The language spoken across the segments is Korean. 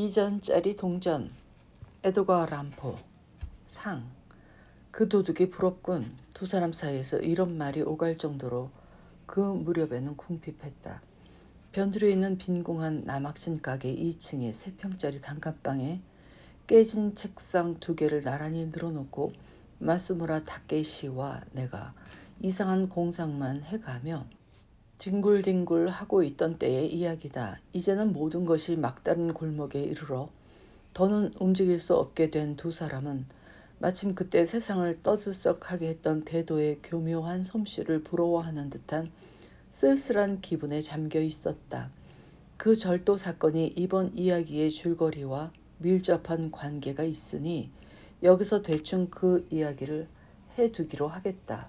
2전짜리 동전 에도가 람포 상 그 도둑이 부럽군 두 사람 사이에서 이런 말이 오갈 정도로 그 무렵에는 궁핍했다. 변두리에 있는 빈공한 남학신 가게 2층의 3평짜리 단칸방에 깨진 책상 두 개를 나란히 늘어놓고 마스무라 다케시와 내가 이상한 공상만 해가며 뒹굴뒹굴 하고 있던 때의 이야기다. 이제는 모든 것이 막다른 골목에 이르러 더는 움직일 수 없게 된 두 사람은 마침 그때 세상을 떠들썩하게 했던 대도의 교묘한 솜씨를 부러워하는 듯한 쓸쓸한 기분에 잠겨 있었다. 그 절도 사건이 이번 이야기의 줄거리와 밀접한 관계가 있으니 여기서 대충 그 이야기를 해두기로 하겠다.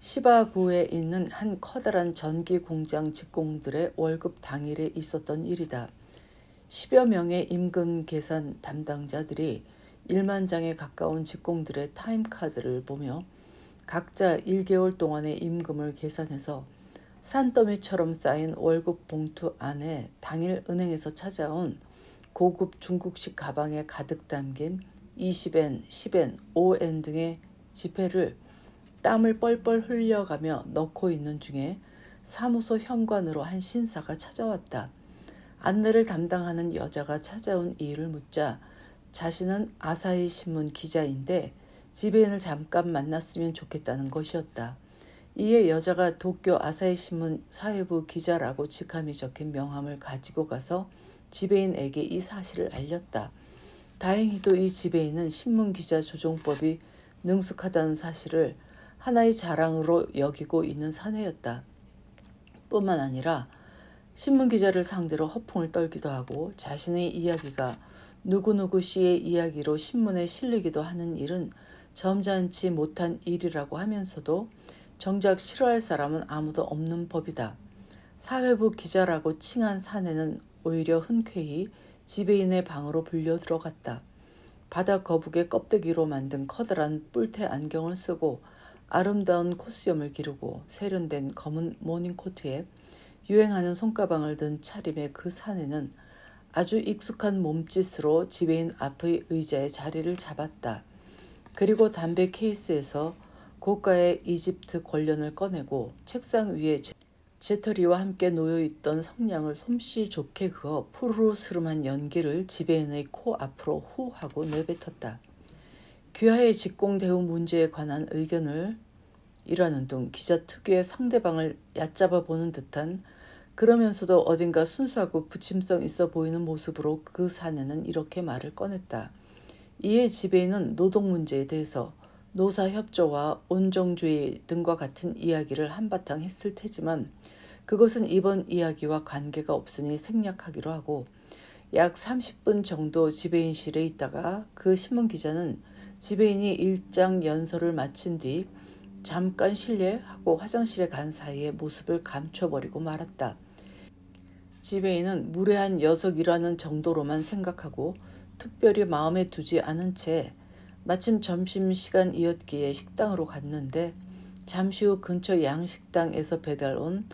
시바구에 있는 한 커다란 전기 공장 직공들의 월급 당일에 있었던 일이다. 10여 명의 임금 계산 담당자들이 1만 장에 가까운 직공들의 타임카드를 보며 각자 1개월 동안의 임금을 계산해서 산더미처럼 쌓인 월급 봉투 안에 당일 은행에서 찾아온 고급 중국식 가방에 가득 담긴 20엔, 10엔, 5엔 등의 지폐를 땀을 뻘뻘 흘려가며 넣고 있는 중에 사무소 현관으로 한 신사가 찾아왔다. 안내를 담당하는 여자가 찾아온 이유를 묻자 자신은 아사히 신문 기자인데 지배인을 잠깐 만났으면 좋겠다는 것이었다. 이에 여자가 도쿄 아사히 신문 사회부 기자라고 직함이 적힌 명함을 가지고 가서 지배인에게 이 사실을 알렸다. 다행히도 이 지배인은 신문 기자 조종법이 능숙하다는 사실을 하나의 자랑으로 여기고 있는 사내였다. 뿐만 아니라 신문 기자를 상대로 허풍을 떨기도 하고 자신의 이야기가 누구누구 씨의 이야기로 신문에 실리기도 하는 일은 점잖지 못한 일이라고 하면서도 정작 싫어할 사람은 아무도 없는 법이다. 사회부 기자라고 칭한 사내는 오히려 흔쾌히 지배인의 방으로 불려 들어갔다. 바다 거북의 껍데기로 만든 커다란 뿔테 안경을 쓰고 아름다운 코수염을 기르고 세련된 검은 모닝코트에 유행하는 손가방을 든 차림의 그 사내는 아주 익숙한 몸짓으로 지배인 앞의 의자에 자리를 잡았다. 그리고 담배 케이스에서 고가의 이집트 권련을 꺼내고 책상 위에 제터리와 함께 놓여있던 성냥을 솜씨 좋게 그어 푸르스름한 연기를 지배인의 코 앞으로 후 하고 내뱉었다. 귀하의 직공 대우 문제에 관한 의견을 일하는 등 기자 특유의 상대방을 얕잡아 보는 듯한 그러면서도 어딘가 순수하고 부침성 있어 보이는 모습으로 그 사내는 이렇게 말을 꺼냈다. 이에 지배인은 노동 문제에 대해서 노사협조와 온정주의 등과 같은 이야기를 한바탕 했을 테지만 그것은 이번 이야기와 관계가 없으니 생략하기로 하고 약 30분 정도 지배인실에 있다가 그 신문기자는 지배인이 일장 연설을 마친 뒤 잠깐 실례하고 화장실에 간 사이에 모습을 감춰버리고 말았다. 지배인은 무례한 녀석이라는 정도로만 생각하고 특별히 마음에 두지 않은 채 마침 점심시간이었기에 식당으로 갔는데 잠시 후 근처 양식당에서 배달 온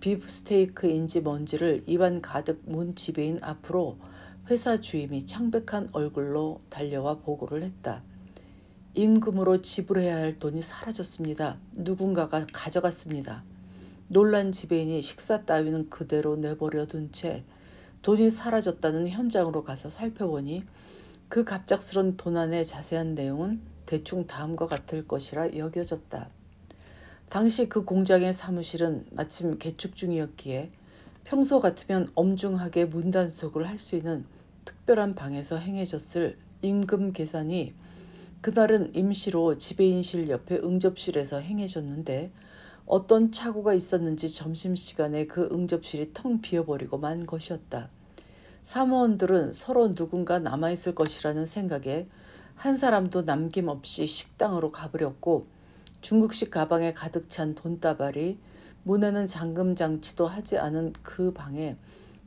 비프스테이크인지 뭔지를 입안 가득 문 지배인 앞으로 회사 주임이 창백한 얼굴로 달려와 보고를 했다. 임금으로 지불해야 할 돈이 사라졌습니다. 누군가가 가져갔습니다. 놀란 지배인이 식사 따위는 그대로 내버려 둔 채 돈이 사라졌다는 현장으로 가서 살펴보니 그 갑작스런 도난의 자세한 내용은 대충 다음과 같을 것이라 여겨졌다. 당시 그 공장의 사무실은 마침 개축 중이었기에 평소 같으면 엄중하게 문단속을 할 수 있는 특별한 방에서 행해졌을 임금 계산이 그날은 임시로 지배인실 옆에 응접실에서 행해졌는데 어떤 착오가 있었는지 점심시간에 그 응접실이 텅 비어버리고 만 것이었다. 사무원들은 서로 누군가 남아있을 것이라는 생각에 한 사람도 남김없이 식당으로 가버렸고 중국식 가방에 가득 찬 돈다발이 문에는 잠금 장치도 하지 않은 그 방에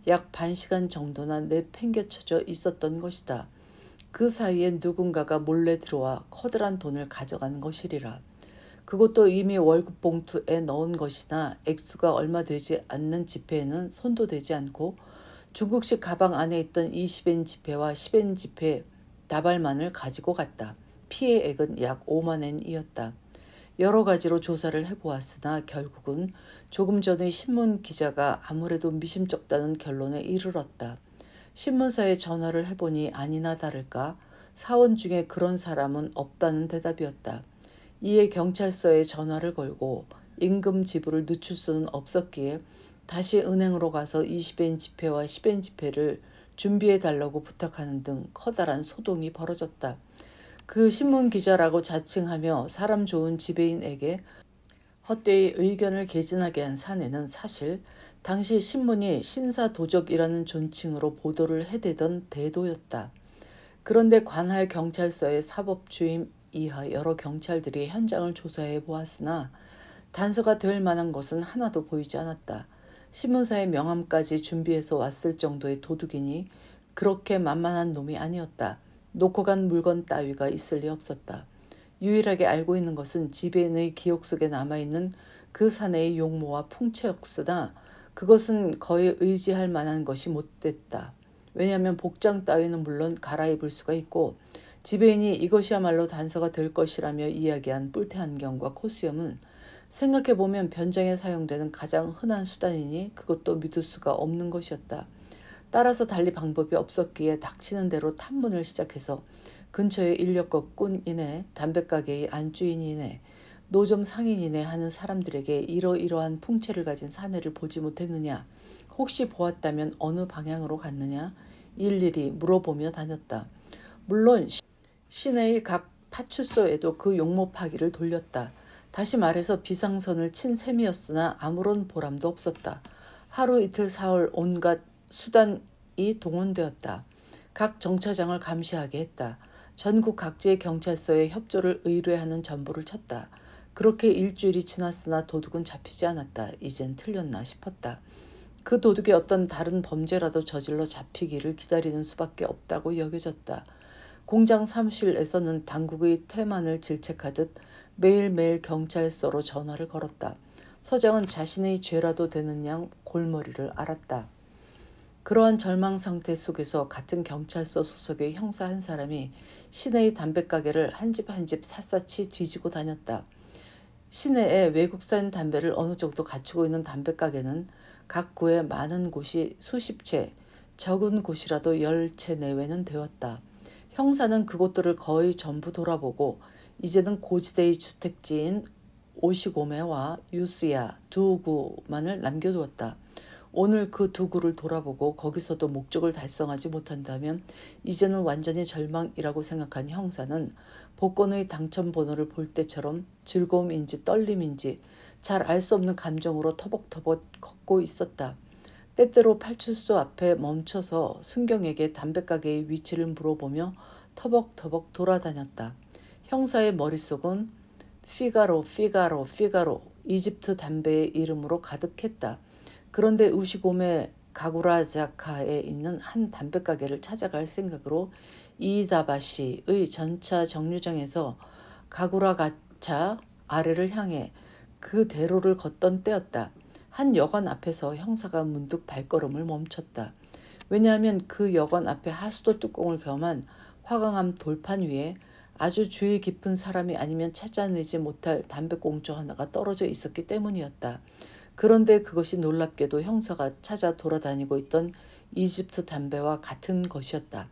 약 반시간 정도나 내팽겨쳐져 있었던 것이다. 그 사이에 누군가가 몰래 들어와 커다란 돈을 가져간 것이리라. 그것도 이미 월급 봉투에 넣은 것이나 액수가 얼마 되지 않는 지폐에는 손도 대지 않고 중국식 가방 안에 있던 20엔 지폐와 10엔 지폐 다발만을 가지고 갔다. 피해액은 약 5만 엔이었다. 여러 가지로 조사를 해보았으나 결국은 조금 전에 신문 기자가 아무래도 미심쩍다는 결론에 이르렀다. 신문사에 전화를 해보니 아니나 다를까 사원 중에 그런 사람은 없다는 대답이었다. 이에 경찰서에 전화를 걸고 임금 지불을 늦출 수는 없었기에 다시 은행으로 가서 20엔 지폐와 10엔 지폐를 준비해 달라고 부탁하는 등 커다란 소동이 벌어졌다. 그 신문 기자라고 자칭하며 사람 좋은 지배인에게 헛되이 의견을 개진하게 한 사내는 사실 당시 신문이 신사도적이라는 존칭으로 보도를 해대던 대도였다. 그런데 관할 경찰서의 사법주임 이하 여러 경찰들이 현장을 조사해 보았으나 단서가 될 만한 것은 하나도 보이지 않았다. 신문사의 명함까지 준비해서 왔을 정도의 도둑이니 그렇게 만만한 놈이 아니었다. 놓고 간 물건 따위가 있을 리 없었다. 유일하게 알고 있는 것은 지배인의 기억 속에 남아있는 그 사내의 용모와 풍채였으나 그것은 거의 의지할 만한 것이 못됐다. 왜냐하면 복장 따위는 물론 갈아입을 수가 있고 지배인이 이것이야말로 단서가 될 것이라며 이야기한 뿔테안경과 코수염은 생각해보면 변장에 사용되는 가장 흔한 수단이니 그것도 믿을 수가 없는 것이었다. 따라서 달리 방법이 없었기에 닥치는 대로 탐문을 시작해서 근처의 인력거꾼이네 담배가게의 안주인이네 노점 상인이네 하는 사람들에게 이러이러한 풍채를 가진 사내를 보지 못했느냐 혹시 보았다면 어느 방향으로 갔느냐 일일이 물어보며 다녔다. 물론 시내의 각 파출소에도 그 용모파기를 돌렸다. 다시 말해서 비상선을 친 셈이었으나 아무런 보람도 없었다. 하루 이틀 사흘 온갖 수단이 동원되었다. 각 정차장을 감시하게 했다. 전국 각지의 경찰서에 협조를 의뢰하는 전보를 쳤다. 그렇게 일주일이 지났으나 도둑은 잡히지 않았다. 이젠 틀렸나 싶었다. 그 도둑이 어떤 다른 범죄라도 저질러 잡히기를 기다리는 수밖에 없다고 여겨졌다. 공장 사무실에서는 당국의 태만을 질책하듯 매일매일 경찰서로 전화를 걸었다. 서장은 자신의 죄라도 되는 양 골머리를 알았다. 그러한 절망 상태 속에서 같은 경찰서 소속의 형사 한 사람이 시내의 담배가게를 한 집 한 집 샅샅이 뒤지고 다녔다. 시내에 외국산 담배를 어느 정도 갖추고 있는 담배 가게는 각 구에 많은 곳이 수십 채, 적은 곳이라도 열 채 내외는 되었다. 형사는 그곳들을 거의 전부 돌아보고 이제는 고지대의 주택지인 오시고메와 유스야 두 구만을 남겨두었다. 오늘 그 두 구를 돌아보고 거기서도 목적을 달성하지 못한다면 이제는 완전히 절망이라고 생각한 형사는 복권의 당첨 번호를 볼 때처럼 즐거움인지 떨림인지 잘 알 수 없는 감정으로 터벅터벅 걷고 있었다. 때때로 팔출소 앞에 멈춰서 순경에게 담배가게의 위치를 물어보며 터벅터벅 돌아다녔다. 형사의 머릿속은 피가로 피가로 피가로 이집트 담배의 이름으로 가득했다. 그런데 우시곰의 가구라자카에 있는 한 담배가게를 찾아갈 생각으로 이다바시의 전차 정류장에서 가구라가차 아래를 향해 그 대로를 걷던 때였다. 한 여관 앞에서 형사가 문득 발걸음을 멈췄다. 왜냐하면 그 여관 앞에 하수도 뚜껑을 겸한 화강암 돌판 위에 아주 주의 깊은 사람이 아니면 찾아내지 못할 담배꽁초 하나가 떨어져 있었기 때문이었다. 그런데 그것이 놀랍게도 형사가 찾아 돌아다니고 있던 이집트 담배와 같은 것이었다.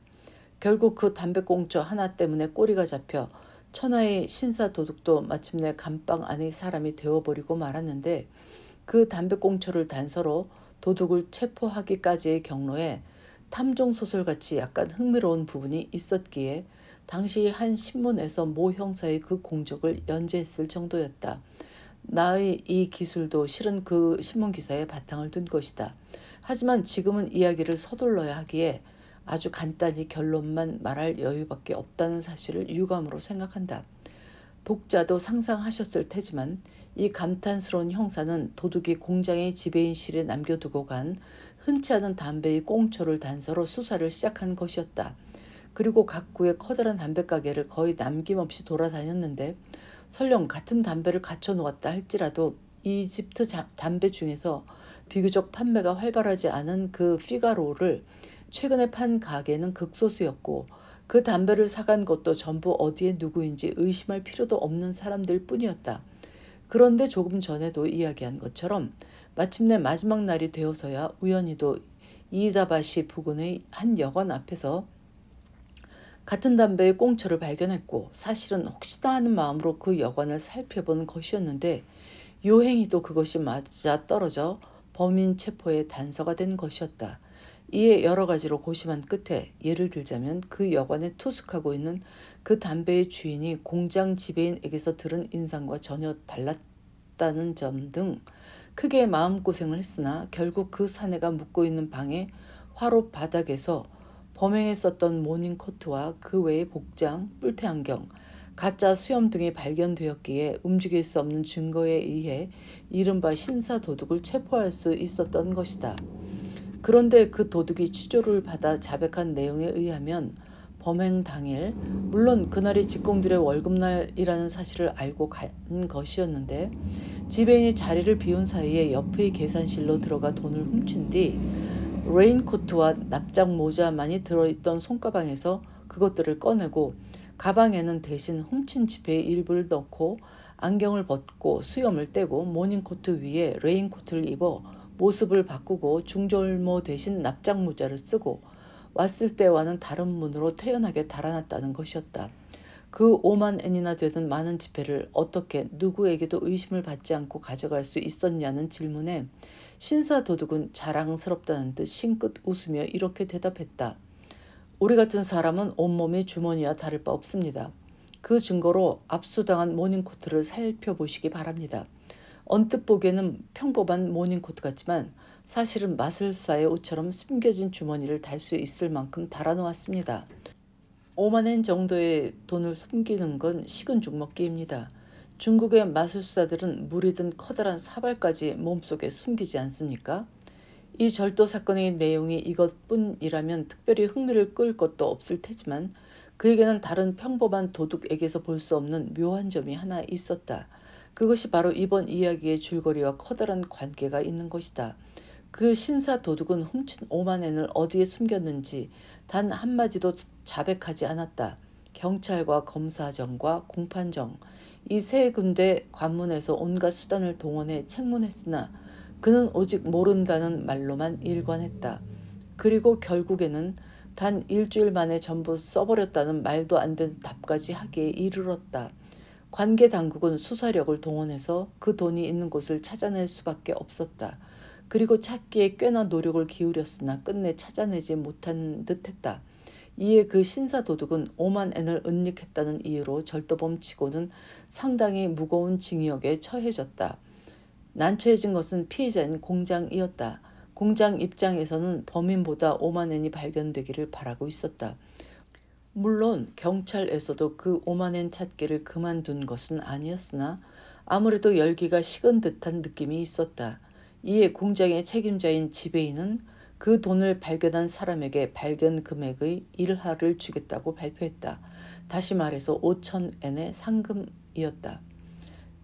결국 그 담배꽁초 하나 때문에 꼬리가 잡혀 천하의 신사도둑도 마침내 감방 안의 사람이 되어버리고 말았는데 그 담배꽁초를 단서로 도둑을 체포하기까지의 경로에 탐정소설같이 약간 흥미로운 부분이 있었기에 당시 한 신문에서 모 형사의 그 공적을 연재했을 정도였다. 나의 이 기술도 실은 그 신문 기사에 바탕을 둔 것이다. 하지만 지금은 이야기를 서둘러야 하기에 아주 간단히 결론만 말할 여유밖에 없다는 사실을 유감으로 생각한다. 독자도 상상하셨을 테지만 이 감탄스러운 형사는 도둑이 공장의 지배인실에 남겨두고 간 흔치 않은 담배의 꽁초를 단서로 수사를 시작한 것이었다. 그리고 각구의 커다란 담배 가게를 거의 남김없이 돌아다녔는데 설령 같은 담배를 갖춰 놓았다 할지라도 이집트 담배 중에서 비교적 판매가 활발하지 않은 그 피가로를 최근에 판 가게는 극소수였고 그 담배를 사간 것도 전부 어디에 누구인지 의심할 필요도 없는 사람들 뿐이었다. 그런데 조금 전에도 이야기한 것처럼 마침내 마지막 날이 되어서야 우연히도 이다바시 부근의 한 여관 앞에서 같은 담배의 꽁초를 발견했고 사실은 혹시나 하는 마음으로 그 여관을 살펴보는 것이었는데 요행이도 그것이 맞아 떨어져 범인 체포의 단서가 된 것이었다. 이에 여러 가지로 고심한 끝에 예를 들자면 그 여관에 투숙하고 있는 그 담배의 주인이 공장 지배인에게서 들은 인상과 전혀 달랐다는 점 등 크게 마음고생을 했으나 결국 그 사내가 묵고 있는 방에 화로 바닥에서 범행에 썼던 모닝코트와 그 외의 복장, 뿔테 안경, 가짜 수염 등이 발견되었기에 움직일 수 없는 증거에 의해 이른바 신사 도둑을 체포할 수 있었던 것이다. 그런데 그 도둑이 취조를 받아 자백한 내용에 의하면 범행 당일 물론 그날이 직공들의 월급날이라는 사실을 알고 간 것이었는데 지배인이 자리를 비운 사이에 옆의 계산실로 들어가 돈을 훔친 뒤 레인코트와 납작 모자만이 들어있던 손가방에서 그것들을 꺼내고 가방에는 대신 훔친 지폐의 일부를 넣고 안경을 벗고 수염을 떼고 모닝코트 위에 레인코트를 입어 모습을 바꾸고 중절모 대신 납작모자를 쓰고 왔을 때와는 다른 문으로 태연하게 달아났다는 것이었다. 그 5만 엔이나 되는 많은 지폐를 어떻게 누구에게도 의심을 받지 않고 가져갈 수 있었냐는 질문에 신사 도둑은 자랑스럽다는 듯 싱긋 웃으며 이렇게 대답했다. 우리 같은 사람은 온몸이 주머니와 다를 바 없습니다. 그 증거로 압수당한 모닝코트를 살펴보시기 바랍니다. 언뜻 보기에는 평범한 모닝코트 같지만 사실은 마술사의 옷처럼 숨겨진 주머니를 달 수 있을 만큼 달아놓았습니다. 5만엔 정도의 돈을 숨기는 건 식은 죽 먹기입니다. 중국의 마술사들은 물이든 커다란 사발까지 몸속에 숨기지 않습니까? 이 절도 사건의 내용이 이것뿐이라면 특별히 흥미를 끌 것도 없을 테지만 그에게는 다른 평범한 도둑에게서 볼 수 없는 묘한 점이 하나 있었다. 그것이 바로 이번 이야기의 줄거리와 커다란 관계가 있는 것이다. 그 신사 도둑은 훔친 5만엔을 어디에 숨겼는지 단 한마디도 자백하지 않았다. 경찰과 검사정과 공판정 이 세 군데 관문에서 온갖 수단을 동원해 책문했으나 그는 오직 모른다는 말로만 일관했다. 그리고 결국에는 단 일주일 만에 전부 써버렸다는 말도 안 된 답까지 하기에 이르렀다. 관계 당국은 수사력을 동원해서 그 돈이 있는 곳을 찾아낼 수밖에 없었다. 그리고 찾기에 꽤나 노력을 기울였으나 끝내 찾아내지 못한 듯했다. 이에 그 신사 도둑은 5만 엔을 은닉했다는 이유로 절도범치고는 상당히 무거운 징역에 처해졌다. 난처해진 것은 피해자인 공장이었다. 공장 입장에서는 범인보다 5만 엔이 발견되기를 바라고 있었다. 물론 경찰에서도 그 오만엔 찾기를 그만둔 것은 아니었으나 아무래도 열기가 식은 듯한 느낌이 있었다. 이에 공장의 책임자인 지배인은 그 돈을 발견한 사람에게 발견 금액의 일하를 주겠다고 발표했다. 다시 말해서 5천엔의 상금이었다.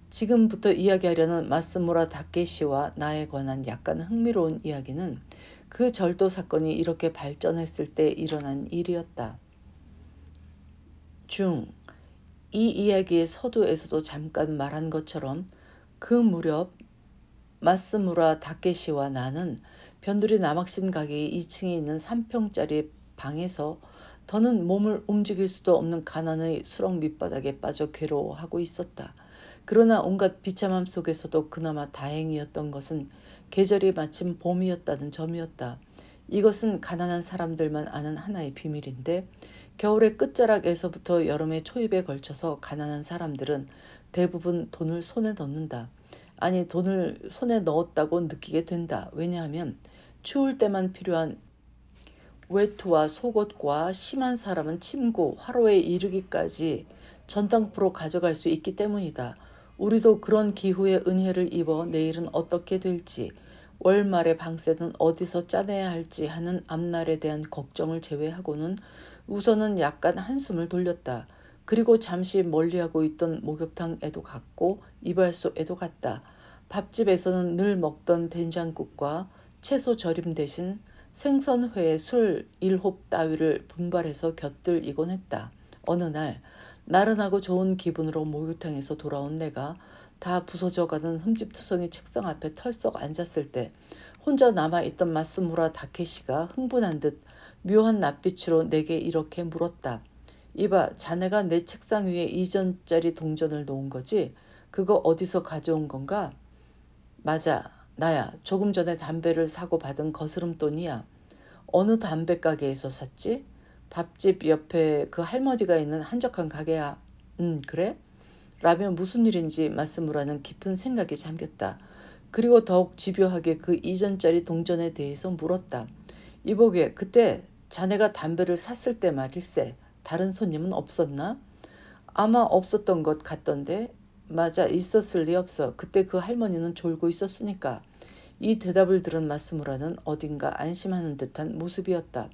지금부터 이야기하려는 마스모라 다케시와 나에 관한 약간 흥미로운 이야기는 그 절도 사건이 이렇게 발전했을 때 일어난 일이었다. 중이 이야기의 서두에서도 잠깐 말한 것처럼 그 무렵 마스무라 다케시와 나는 변두리 남학신 가게 2층에 있는 3평짜리 방에서 더는 몸을 움직일 수도 없는 가난의 수렁 밑바닥에 빠져 괴로워하고 있었다. 그러나 온갖 비참함 속에서도 그나마 다행이었던 것은 계절이 마침 봄이었다는 점이었다. 이것은 가난한 사람들만 아는 하나의 비밀인데 겨울의 끝자락에서부터 여름의 초입에 걸쳐서 가난한 사람들은 대부분 돈을 손에 넣는다. 아니 돈을 손에 넣었다고 느끼게 된다. 왜냐하면 추울 때만 필요한 외투와 속옷과 심한 사람은 침구, 화로에 이르기까지 전당포로 가져갈 수 있기 때문이다. 우리도 그런 기후의 은혜를 입어 내일은 어떻게 될지 월말의 방세는 어디서 짜내야 할지 하는 앞날에 대한 걱정을 제외하고는 우선은 약간 한숨을 돌렸다. 그리고 잠시 멀리하고 있던 목욕탕에도 갔고 이발소에도 갔다. 밥집에서는 늘 먹던 된장국과 채소 절임 대신 생선회에 술 일홉 따위를 분발해서 곁들이곤 했다. 어느 날 나른하고 좋은 기분으로 목욕탕에서 돌아온 내가 다 부서져가는 흠집투성이 책상 앞에 털썩 앉았을 때 혼자 남아있던 마스무라 다케시가 흥분한 듯 묘한 낯빛으로 내게 이렇게 물었다. 이봐 자네가 내 책상 위에 이전짜리 동전을 놓은 거지? 그거 어디서 가져온 건가? 맞아 나야 조금 전에 담배를 사고 받은 거스름돈이야. 어느 담배 가게에서 샀지? 밥집 옆에 그 할머니가 있는 한적한 가게야. 음 그래? 라면 무슨 일인지 말씀을 하는 깊은 생각이 잠겼다. 그리고 더욱 집요하게 그 이전짜리 동전에 대해서 물었다. 이보게 그때 자네가 담배를 샀을 때 말일세 다른 손님은 없었나? 아마 없었던 것 같던데 맞아 있었을 리 없어 그때 그 할머니는 졸고 있었으니까 이 대답을 들은 마스무라는 어딘가 안심하는 듯한 모습이었다.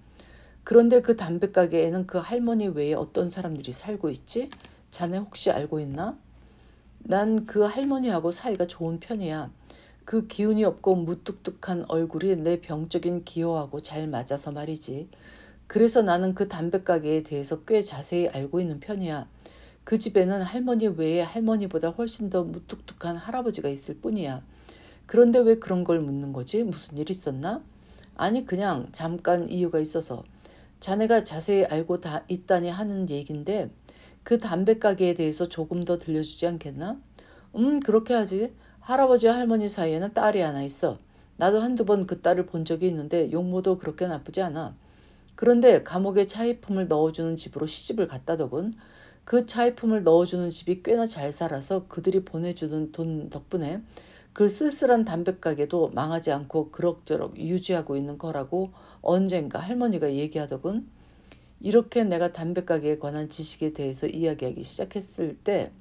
그런데 그 담배가게에는 그 할머니 외에 어떤 사람들이 살고 있지? 자네 혹시 알고 있나? 난 그 할머니하고 사이가 좋은 편이야. 그 기운이 없고 무뚝뚝한 얼굴이 내 병적인 기호하고 잘 맞아서 말이지. 그래서 나는 그 담배가게에 대해서 꽤 자세히 알고 있는 편이야. 그 집에는 할머니 외에 할머니보다 훨씬 더 무뚝뚝한 할아버지가 있을 뿐이야. 그런데 왜 그런 걸 묻는 거지? 무슨 일 있었나? 아니 그냥 잠깐 이유가 있어서 자네가 자세히 알고 다 있다니 하는 얘긴데 그 담배 가게에 대해서 조금 더 들려주지 않겠나? 음 그렇게 하지. 할아버지와 할머니 사이에는 딸이 하나 있어. 나도 한두 번 그 딸을 본 적이 있는데 용모도 그렇게 나쁘지 않아. 그런데 감옥에 차이품을 넣어주는 집으로 시집을 갔다더군. 그 차이품을 넣어주는 집이 꽤나 잘 살아서 그들이 보내주는 돈 덕분에 그 쓸쓸한 담배가게도 망하지 않고 그럭저럭 유지하고 있는 거라고 언젠가 할머니가 얘기하더군. 이렇게 내가 담배가게에 관한 지식에 대해서 이야기하기 시작했을 때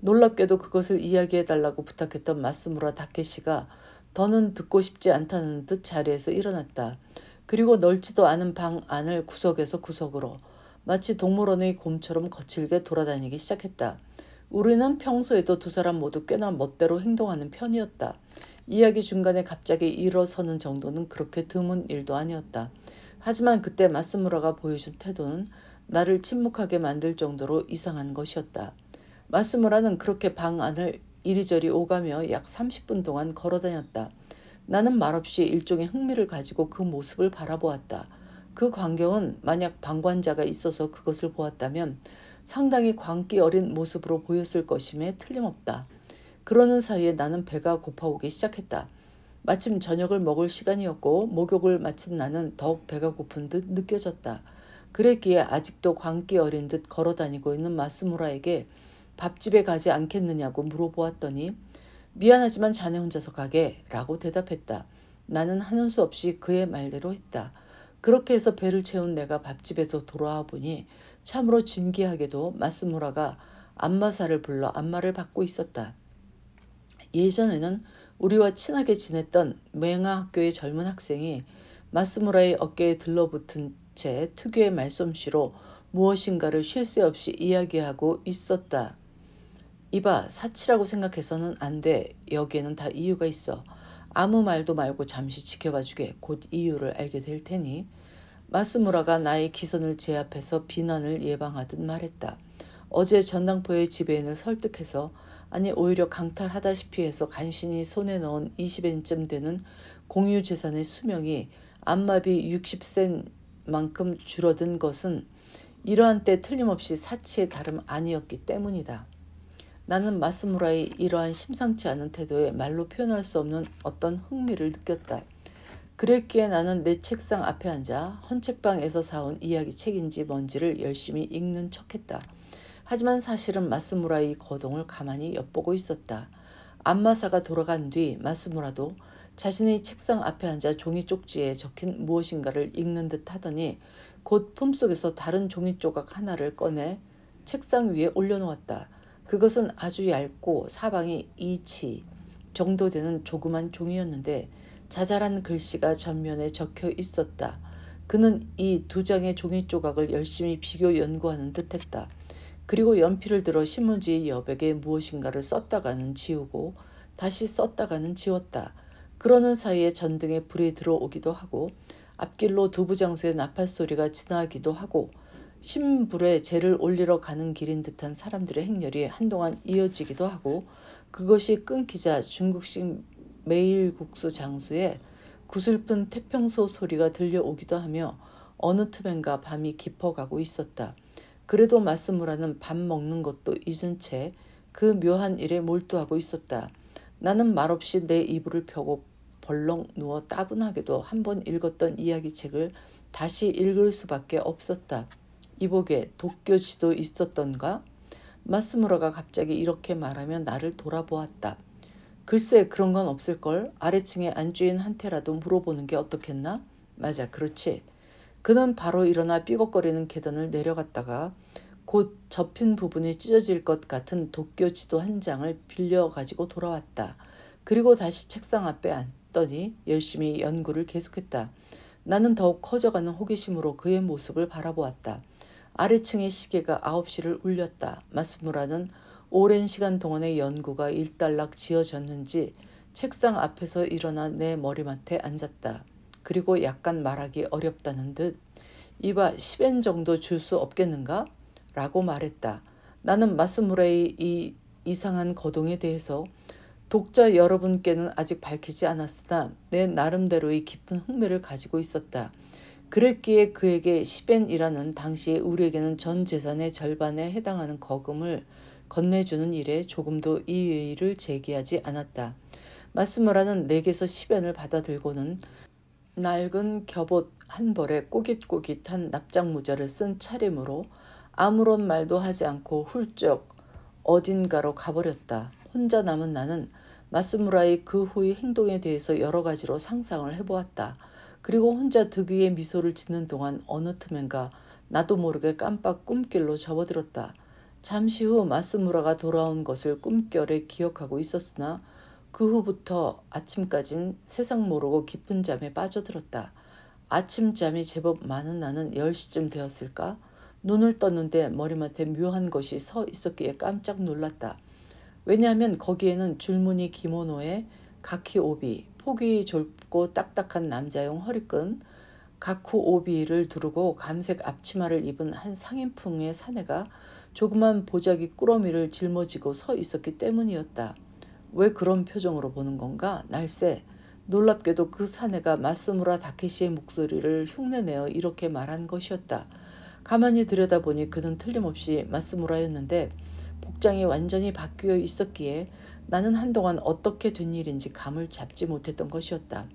놀랍게도 그것을 이야기해달라고 부탁했던 마스무라 다케시가 더는 듣고 싶지 않다는 듯 자리에서 일어났다. 그리고 넓지도 않은 방 안을 구석에서 구석으로 마치 동물원의 곰처럼 거칠게 돌아다니기 시작했다. 우리는 평소에도 두 사람 모두 꽤나 멋대로 행동하는 편이었다. 이야기 중간에 갑자기 일어서는 정도는 그렇게 드문 일도 아니었다. 하지만 그때 마스무라가 보여준 태도는 나를 침묵하게 만들 정도로 이상한 것이었다. 마스무라는 그렇게 방 안을 이리저리 오가며 약 30분 동안 걸어다녔다. 나는 말없이 일종의 흥미를 가지고 그 모습을 바라보았다. 그 광경은 만약 방관자가 있어서 그것을 보았다면 상당히 광기 어린 모습으로 보였을 것임에 틀림없다. 그러는 사이에 나는 배가 고파오기 시작했다. 마침 저녁을 먹을 시간이었고 목욕을 마친 나는 더욱 배가 고픈 듯 느껴졌다. 그랬기에 아직도 광기 어린 듯 걸어다니고 있는 마스무라에게 밥집에 가지 않겠느냐고 물어보았더니 미안하지만 자네 혼자서 가게 라고 대답했다. 나는 하는 수 없이 그의 말대로 했다. 그렇게 해서 배를 채운 내가 밥집에서 돌아와 보니 참으로 진기하게도 마스무라가 안마사를 불러 안마를 받고 있었다. 예전에는 우리와 친하게 지냈던 맹아 학교의 젊은 학생이 마스무라의 어깨에 들러붙은 채 특유의 말솜씨로 무엇인가를 쉴 새 없이 이야기하고 있었다. 이봐 사치라고 생각해서는 안 돼. 여기에는 다 이유가 있어. 아무 말도 말고 잠시 지켜봐 주게 곧 이유를 알게 될 테니. 마스무라가 나의 기선을 제압해서 비난을 예방하듯 말했다. 어제 전당포의 지배인을 설득해서 아니 오히려 강탈하다시피 해서 간신히 손에 넣은 20엔쯤 되는 공유 재산의 수명이 안마비 60센만큼 줄어든 것은 이러한 때 틀림없이 사치의 다름 아니었기 때문이다. 나는 마스무라의 이러한 심상치 않은 태도에 말로 표현할 수 없는 어떤 흥미를 느꼈다. 그랬기에 나는 내 책상 앞에 앉아 헌책방에서 사온 이야기 책인지 뭔지를 열심히 읽는 척했다. 하지만 사실은 마스무라의 거동을 가만히 엿보고 있었다. 안마사가 돌아간 뒤 마스무라도 자신의 책상 앞에 앉아 종이 쪽지에 적힌 무엇인가를 읽는 듯 하더니 곧 품속에서 다른 종이 조각 하나를 꺼내 책상 위에 올려놓았다. 그것은 아주 얇고 사방이 이치 정도 되는 조그만 종이였는데 자잘한 글씨가 전면에 적혀 있었다. 그는 이 두 장의 종이 조각을 열심히 비교 연구하는 듯했다. 그리고 연필을 들어 신문지의 여백에 무엇인가를 썼다가는 지우고 다시 썼다가는 지웠다. 그러는 사이에 전등에 불이 들어오기도 하고 앞길로 두부 장소의 나팔 소리가 지나기도 하고 신불에 죄를 올리러 가는 길인 듯한 사람들의 행렬이 한동안 이어지기도 하고 그것이 끊기자 중국식 매일국수 장수에 구슬픈 태평소 소리가 들려오기도 하며 어느 틈엔가 밤이 깊어가고 있었다. 그래도 마스무라는 밥 먹는 것도 잊은 채 그 묘한 일에 몰두하고 있었다. 나는 말없이 내 이불을 펴고 벌렁 누워 따분하게도 한 번 읽었던 이야기책을 다시 읽을 수밖에 없었다. 이복에 도쿄지도 있었던가? 마스무라가 갑자기 이렇게 말하며 나를 돌아보았다. 글쎄 그런 건 없을걸? 아래층에 안주인 한테라도 물어보는 게 어떻겠나? 맞아 그렇지. 그는 바로 일어나 삐걱거리는 계단을 내려갔다가 곧 접힌 부분이 찢어질 것 같은 도쿄 지도 한 장을 빌려 가지고 돌아왔다. 그리고 다시 책상 앞에 앉더니 열심히 연구를 계속했다. 나는 더욱 커져가는 호기심으로 그의 모습을 바라보았다. 아래층의 시계가 9시를 울렸다. 마스무라는 오랜 시간 동안의 연구가 일단락 지어졌는지 책상 앞에서 일어나 내 머리맡에 앉았다. 그리고 약간 말하기 어렵다는 듯 이봐 10엔 정도 줄 수 없겠는가? 라고 말했다. 나는 마스무라의 이 이상한 거동에 대해서 독자 여러분께는 아직 밝히지 않았으나 내 나름대로의 깊은 흥미를 가지고 있었다. 그랬기에 그에게 시0이라는 당시에 우리에게는 전 재산의 절반에 해당하는 거금을 건네주는 일에 조금도 이의를 제기하지 않았다. 마스모라는 내게서 시0을 받아들고는 낡은 겹옷 한 벌에 꼬깃꼬깃한 납작 모자를 쓴 차림으로 아무런 말도 하지 않고 훌쩍 어딘가로 가버렸다. 혼자 남은 나는 마스무라의 그 후의 행동에 대해서 여러 가지로 상상을 해보았다. 그리고 혼자 득위에 미소를 짓는 동안 어느 틈엔가 나도 모르게 깜빡 꿈길로 접어들었다. 잠시 후 마스무라가 돌아온 것을 꿈결에 기억하고 있었으나 그 후부터 아침까진 세상 모르고 깊은 잠에 빠져들었다. 아침잠이 제법 많은 나는 10시쯤 되었을까? 눈을 떴는데 머리맡에 묘한 것이 서 있었기에 깜짝 놀랐다. 왜냐하면 거기에는 줄무늬 기모노에 가키 오비, 포기 졸, 작고 딱딱한 남자용 허리끈, 가쿠 오비를 두르고 감색 앞치마를 입은 한 상인풍의 사내가 조그만 보자기 꾸러미를 짊어지고 서 있었기 때문이었다. 왜 그런 표정으로 보는 건가? 날새. 놀랍게도 그 사내가 마스무라 다케시의 목소리를 흉내내어 이렇게 말한 것이었다. 가만히 들여다보니 그는 틀림없이 마스무라였는데 복장이 완전히 바뀌어 있었기에 나는 한동안 어떻게 된 일인지 감을 잡지 못했던 것이었다.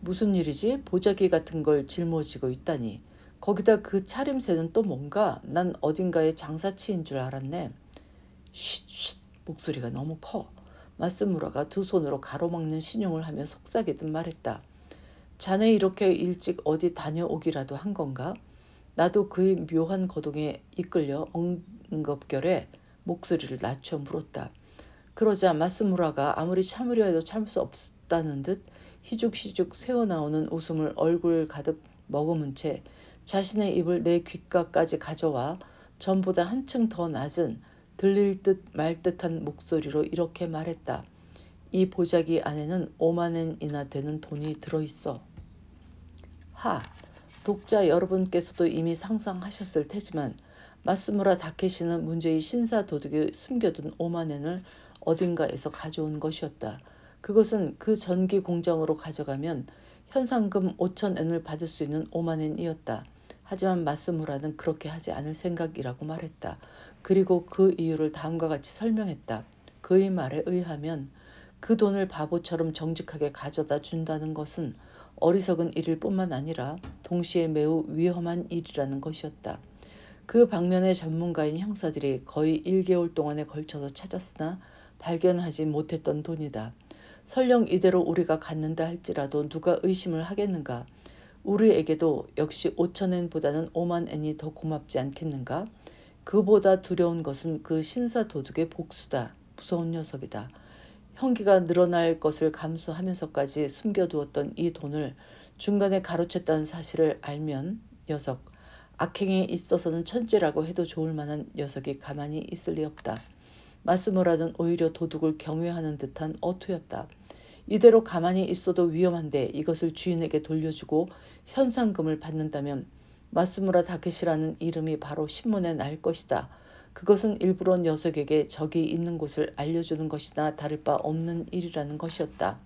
무슨 일이지? 보자기 같은 걸 짊어지고 있다니. 거기다 그 차림새는 또 뭔가 난어딘가에 장사치인 줄 알았네. 쉿, 쉿, 목소리가 너무 커. 마스무라가 두 손으로 가로막는 신용을 하며 속삭이듯 말했다. 자네 이렇게 일찍 어디 다녀오기라도 한 건가? 나도 그의 묘한 거동에 이끌려 엉겁결에 목소리를 낮춰 물었다. 그러자 마스무라가 아무리 참으려 해도 참을 수 없다는 듯 희죽희죽 새어나오는 웃음을 얼굴 가득 머금은 채 자신의 입을 내 귓가까지 가져와 전보다 한층 더 낮은 들릴 듯 말 듯한 목소리로 이렇게 말했다. 이 보자기 안에는 5만엔이나 되는 돈이 들어있어. 하, 독자 여러분께서도 이미 상상하셨을 테지만 마스무라 다케시는 문제의 신사 도둑이 숨겨둔 5만엔을 어딘가에서 가져온 것이었다. 그것은 그 전기 공장으로 가져가면 현상금 5천엔을 받을 수 있는 5만엔이었다. 하지만 마스무라는 그렇게 하지 않을 생각이라고 말했다. 그리고 그 이유를 다음과 같이 설명했다. 그의 말에 의하면 그 돈을 바보처럼 정직하게 가져다 준다는 것은 어리석은 일일 뿐만 아니라 동시에 매우 위험한 일이라는 것이었다. 그 방면의 전문가인 형사들이 거의 1개월 동안에 걸쳐서 찾았으나 발견하지 못했던 돈이다. 설령 이대로 우리가 갖는다 할지라도 누가 의심을 하겠는가? 우리에게도 역시 5천엔보다는 5만엔이 더 고맙지 않겠는가? 그보다 두려운 것은 그 신사 도둑의 복수다. 무서운 녀석이다. 형기가 늘어날 것을 감수하면서까지 숨겨두었던 이 돈을 중간에 가로챘다는 사실을 알면 녀석, 악행에 있어서는 천재라고 해도 좋을 만한 녀석이 가만히 있을 리 없다. 마스모라는 오히려 도둑을 경외하는 듯한 어투였다. 이대로 가만히 있어도 위험한데 이것을 주인에게 돌려주고 현상금을 받는다면 마스무라 다켓이라는 이름이 바로 신문에 날 것이다. 그것은 일부러 녀석에게 적이 있는 곳을 알려주는 것이나 다를 바 없는 일이라는 것이었다.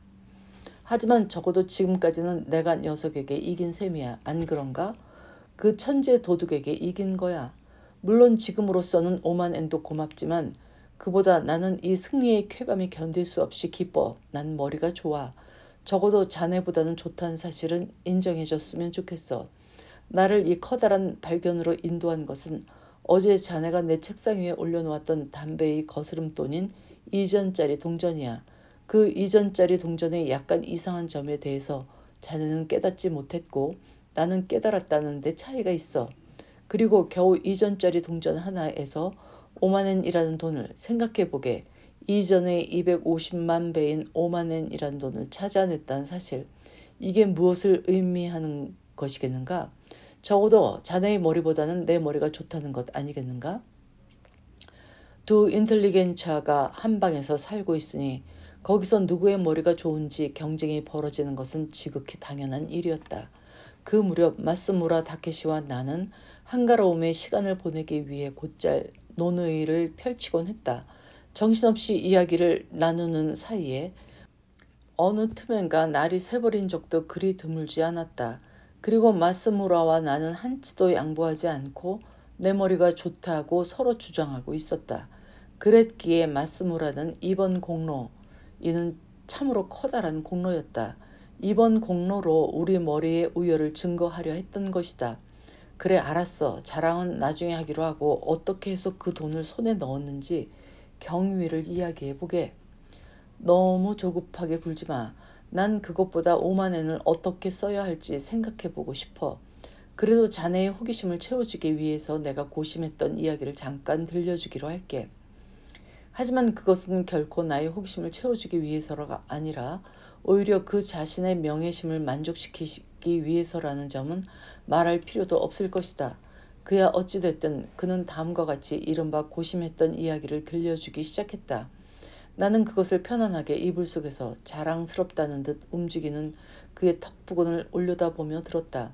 하지만 적어도 지금까지는 내가 녀석에게 이긴 셈이야. 안 그런가? 그 천재 도둑에게 이긴 거야. 물론 지금으로서는 오만 엔도 고맙지만 그보다 나는 이 승리의 쾌감이 견딜 수 없이 기뻐. 난 머리가 좋아. 적어도 자네보다는 좋다는 사실은 인정해줬으면 좋겠어. 나를 이 커다란 발견으로 인도한 것은 어제 자네가 내 책상 위에 올려놓았던 담배의 거스름돈인 이전짜리 동전이야. 그 이전짜리 동전의 약간 이상한 점에 대해서 자네는 깨닫지 못했고 나는 깨달았다는데 차이가 있어. 그리고 겨우 이전짜리 동전 하나에서 5만엔이라는 돈을 생각해보게 이전의 250만 배인 5만엔이라는 돈을 찾아냈다는 사실 이게 무엇을 의미하는 것이겠는가? 적어도 자네의 머리보다는 내 머리가 좋다는 것 아니겠는가? 두 인텔리겐차가 한 방에서 살고 있으니 거기서 누구의 머리가 좋은지 경쟁이 벌어지는 것은 지극히 당연한 일이었다. 그 무렵 마스무라 다케시와 나는 한가로움에 시간을 보내기 위해 곧잘 논의를 펼치곤 했다. 정신없이 이야기를 나누는 사이에 어느 틈엔가 날이 새버린 적도 그리 드물지 않았다. 그리고 마스무라와 나는 한치도 양보하지 않고 내 머리가 좋다고 서로 주장하고 있었다. 그랬기에 마스무라는 이번 공로, 이는 참으로 커다란 공로였다. 이번 공로로 우리 머리의 우열을 증거하려 했던 것이다. 그래 알았어 자랑은 나중에 하기로 하고 어떻게 해서 그 돈을 손에 넣었는지 경위를 이야기해보게 너무 조급하게 굴지 마. 난 그것보다 5만엔을 어떻게 써야 할지 생각해보고 싶어. 그래도 자네의 호기심을 채워주기 위해서 내가 고심했던 이야기를 잠깐 들려주기로 할게. 하지만 그것은 결코 나의 호기심을 채워주기 위해서가 아니라 오히려 그 자신의 명예심을 만족시키기 받기 위해서라는 점은 말할 필요도 없을 것이다. 그야 어찌됐든 그는 다음과 같이 이른바 고심했던 이야기를 들려주기 시작했다. 나는 그것을 편안하게 이불 속에서 자랑스럽다는 듯 움직이는 그의 턱부분을 올려다보며 들었다.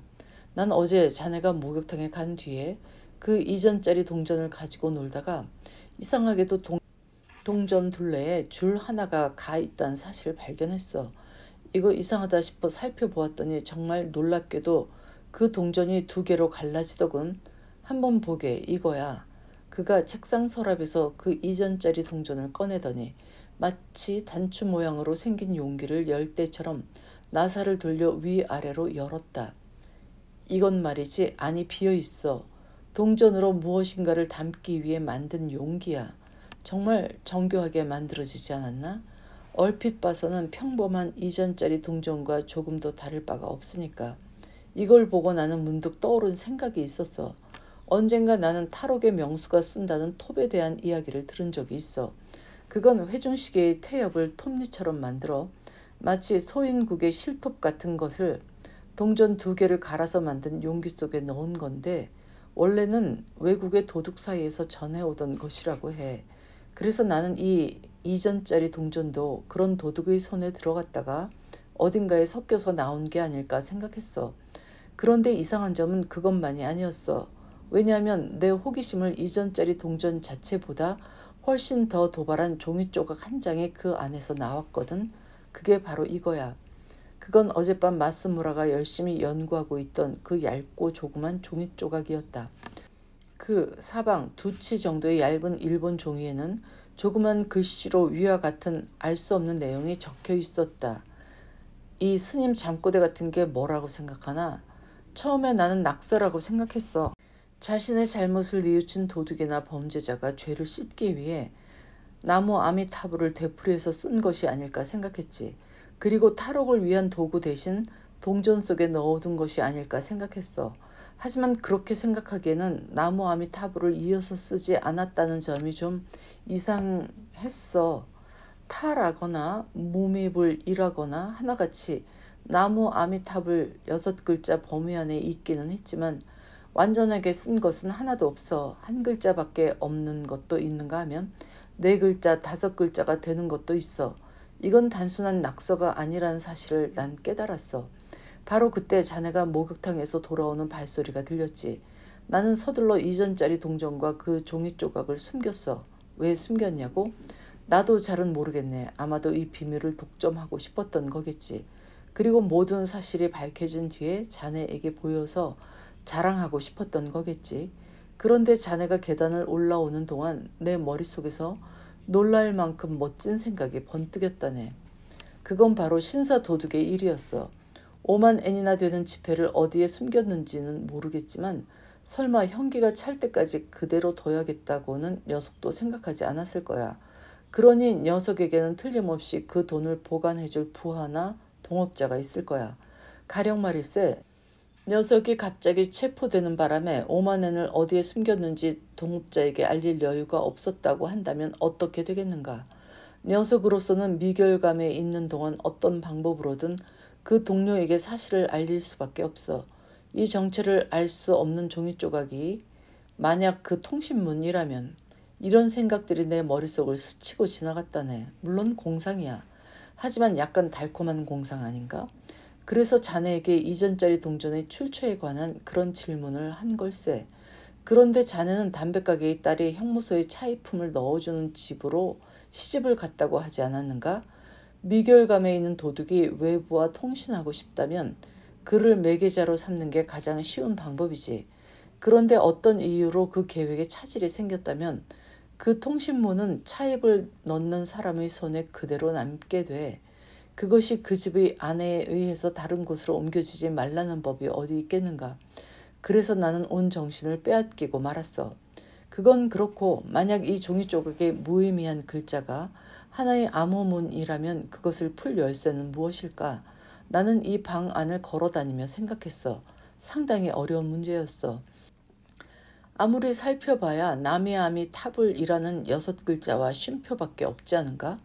난 어제 자네가 목욕탕에 간 뒤에 그 이전짜리 동전을 가지고 놀다가 이상하게도 동, 동전 둘레에 줄 하나가 가 있다는 사실을 발견했어. 이거 이상하다 싶어 살펴보았더니 정말 놀랍게도 그 동전이 두 개로 갈라지더군. 한번 보게 이거야. 그가 책상 서랍에서 그 이전짜리 동전을 꺼내더니 마치 단추 모양으로 생긴 용기를 열때처럼 나사를 돌려 위아래로 열었다. 이건 말이지 안이 비어있어. 동전으로 무엇인가를 담기 위해 만든 용기야. 정말 정교하게 만들어지지 않았나? 얼핏 봐서는 평범한 이전짜리 동전과 조금도 다를 바가 없으니까. 이걸 보고 나는 문득 떠오른 생각이 있었어. 언젠가 나는 탈옥의 명수가 쓴다는 톱에 대한 이야기를 들은 적이 있어. 그건 회중시계의 태엽을 톱니처럼 만들어 마치 소인국의 실톱 같은 것을 동전 두 개를 갈아서 만든 용기 속에 넣은 건데 원래는 외국의 도둑 사이에서 전해오던 것이라고 해. 그래서 나는 이 2전짜리 동전도 그런 도둑의 손에 들어갔다가 어딘가에 섞여서 나온 게 아닐까 생각했어. 그런데 이상한 점은 그것만이 아니었어. 왜냐하면 내 호기심을 이전짜리 동전 자체보다 훨씬 더 도발한 종이 조각 한장에그 안에서 나왔거든. 그게 바로 이거야. 그건 어젯밤 마스무라가 열심히 연구하고 있던 그 얇고 조그만 종이 조각이었다. 그 사방 두치 정도의 얇은 일본 종이에는 조그만 글씨로 위와 같은 알 수 없는 내용이 적혀 있었다. 이 스님 잠꼬대 같은 게 뭐라고 생각하나? 처음에 나는 낙서라고 생각했어. 자신의 잘못을 뉘우친 도둑이나 범죄자가 죄를 씻기 위해 나무 아미타불을 되풀이해서 쓴 것이 아닐까 생각했지. 그리고 탈옥을 위한 도구 대신 동전 속에 넣어둔 것이 아닐까 생각했어. 하지만 그렇게 생각하기에는 나무 아미타불을 이어서 쓰지 않았다는 점이 좀 이상했어. 타라거나 무미불이라거나 하나같이 나무 아미타불 여섯 글자 범위 안에 있기는 했지만 완전하게 쓴 것은 하나도 없어 한 글자밖에 없는 것도 있는가 하면 네 글자 다섯 글자가 되는 것도 있어 이건 단순한 낙서가 아니라는 사실을 난 깨달았어 바로 그때 자네가 목욕탕에서 돌아오는 발소리가 들렸지. 나는 서둘러 이전짜리 동전과 그 종이 조각을 숨겼어. 왜 숨겼냐고? 나도 잘은 모르겠네. 아마도 이 비밀을 독점하고 싶었던 거겠지. 그리고 모든 사실이 밝혀진 뒤에 자네에게 보여서 자랑하고 싶었던 거겠지. 그런데 자네가 계단을 올라오는 동안 내 머릿속에서 놀랄 만큼 멋진 생각이 번뜩였다네. 그건 바로 신사 도둑의 일이었어. 5만 엔이나 되는 지폐를 어디에 숨겼는지는 모르겠지만 설마 형기가 찰 때까지 그대로 둬야겠다고는 녀석도 생각하지 않았을 거야. 그러니 녀석에게는 틀림없이 그 돈을 보관해줄 부하나 동업자가 있을 거야. 가령 말일세 녀석이 갑자기 체포되는 바람에 5만 엔을 어디에 숨겼는지 동업자에게 알릴 여유가 없었다고 한다면 어떻게 되겠는가. 녀석으로서는 미결감에 있는 동안 어떤 방법으로든 그 동료에게 사실을 알릴 수밖에 없어 이 정체를 알 수 없는 종이 조각이 만약 그 통신문이라면 이런 생각들이 내 머릿속을 스치고 지나갔다네. 물론 공상이야. 하지만 약간 달콤한 공상 아닌가? 그래서 자네에게 이전짜리 동전의 출처에 관한 그런 질문을 한 걸세. 그런데 자네는 담배가게의 딸이 형무소에 차이품을 넣어주는 집으로 시집을 갔다고 하지 않았는가? 미결감에 있는 도둑이 외부와 통신하고 싶다면 그를 매개자로 삼는 게 가장 쉬운 방법이지. 그런데 어떤 이유로 그 계획에 차질이 생겼다면 그 통신문은 차입을 넣는 사람의 손에 그대로 남게 돼. 그것이 그 집의 아내에 의해서 다른 곳으로 옮겨지지 말라는 법이 어디 있겠는가. 그래서 나는 온 정신을 빼앗기고 말았어. 그건 그렇고 만약 이 종이 조각에 무의미한 글자가 하나의 암호문이라면 그것을 풀 열쇠는 무엇일까? 나는 이 방 안을 걸어다니며 생각했어. 상당히 어려운 문제였어. 아무리 살펴봐야 남의 암이 탑을이라는 여섯 글자와 쉼표밖에 없지 않은가?